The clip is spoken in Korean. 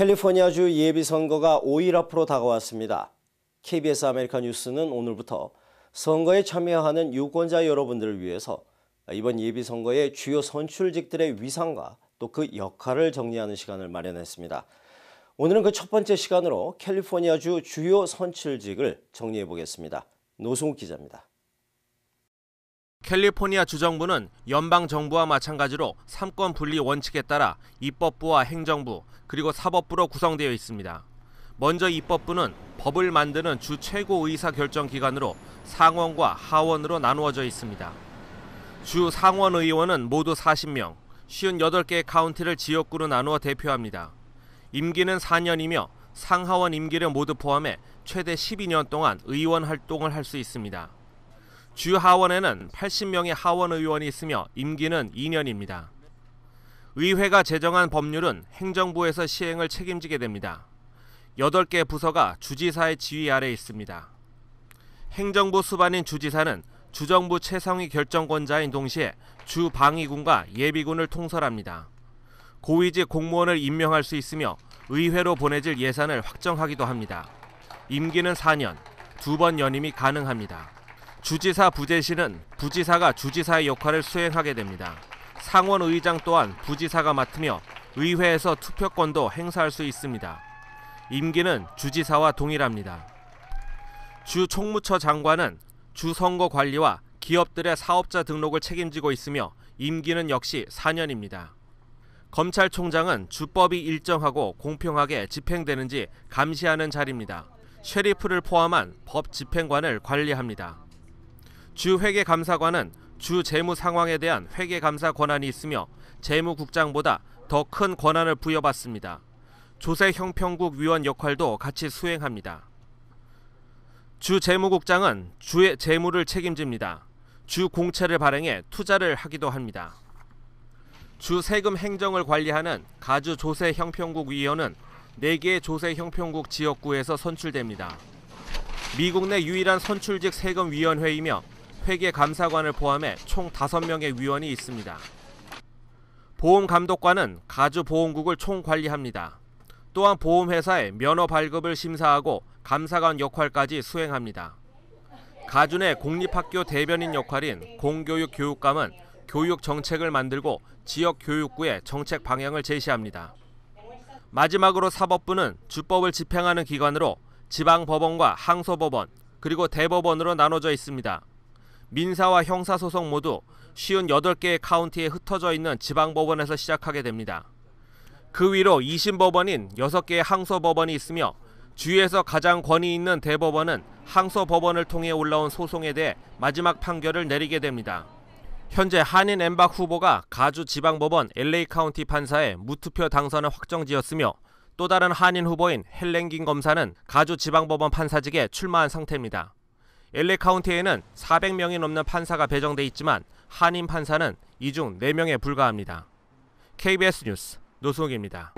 캘리포니아주 예비선거가 5일 앞으로 다가왔습니다. KBS 아메리카 뉴스는 오늘부터 선거에 참여하는 유권자 여러분들을 위해서 이번 예비선거의 주요 선출직들의 위상과 또 그 역할을 정리하는 시간을 마련했습니다. 오늘은 그 첫 번째 시간으로 캘리포니아주 주요 선출직을 정리해 보겠습니다. 노승욱 기자입니다. 캘리포니아 주정부는 연방 정부와 마찬가지로 삼권 분리 원칙에 따라 입법부와 행정부 그리고 사법부로 구성되어 있습니다. 먼저 입법부는 법을 만드는 주 최고 의사 결정 기관으로 상원과 하원으로 나누어져 있습니다. 주 상원 의원은 모두 40명, 58개의 카운티를 지역구로 나누어 대표합니다. 임기는 4년이며 상하원 임기를 모두 포함해 최대 12년 동안 의원 활동을 할 수 있습니다. 주 하원에는 80명의 하원 의원이 있으며 임기는 2년입니다. 의회가 제정한 법률은 행정부에서 시행을 책임지게 됩니다. 8개 부서가 주지사의 지휘 아래 있습니다. 행정부 수반인 주지사는 주정부 최상위 결정권자인 동시에 주 방위군과 예비군을 통솔합니다. 고위직 공무원을 임명할 수 있으며 의회로 보내질 예산을 확정하기도 합니다. 임기는 4년, 두 번 연임이 가능합니다. 주지사 부재시는 부지사가 주지사의 역할을 수행하게 됩니다. 상원의장 또한 부지사가 맡으며 의회에서 투표권도 행사할 수 있습니다. 임기는 주지사와 동일합니다. 주 총무처 장관은 주 선거 관리와 기업들의 사업자 등록을 책임지고 있으며 임기는 역시 4년입니다. 검찰총장은 주법이 일정하고 공평하게 집행되는지 감시하는 자리입니다. 쉐리프를 포함한 법 집행관을 관리합니다. 주 회계감사관은 주 재무 상황에 대한 회계감사 권한이 있으며 재무국장보다 더 큰 권한을 부여받습니다. 조세 형평국 위원 역할도 같이 수행합니다. 주 재무국장은 주의 재무를 책임집니다. 주 공채를 발행해 투자를 하기도 합니다. 주 세금 행정을 관리하는 가주 조세 형평국 위원은 4개의 조세 형평국 지역구에서 선출됩니다. 미국 내 유일한 선출직 세금위원회이며 회계 감사관을 포함해 총 5명의 위원이 있습니다. 보험감독관은 가주보험국을 총관리합니다. 또한 보험회사의 면허 발급을 심사하고 감사관 역할까지 수행합니다. 가주내 공립학교 대변인 역할인 공교육 교육감은 교육 정책을 만들고 지역 교육구에 정책 방향을 제시합니다. 마지막으로 사법부는 주법을 집행하는 기관으로 지방법원과 항소법원 그리고 대법원으로 나눠져 있습니다. 민사와 형사소송 모두 58개의 카운티에 흩어져 있는 지방법원에서 시작하게 됩니다. 그 위로 2심 법원인 6개의 항소 법원이 있으며 주에서 위 가장 권위 있는 대법원은 항소 법원을 통해 올라온 소송에 대해 마지막 판결을 내리게 됩니다. 현재 한인 엠박 후보가 가주 지방법원 LA 카운티 판사의 무투표 당선을 확정지었으며 또 다른 한인 후보인 헬랭김 검사는 가주 지방법원 판사직에 출마한 상태입니다. LA 카운티에는 400명이 넘는 판사가 배정돼 있지만 한인 판사는 이 중 4명에 불과합니다. KBS 뉴스 노승욱입니다.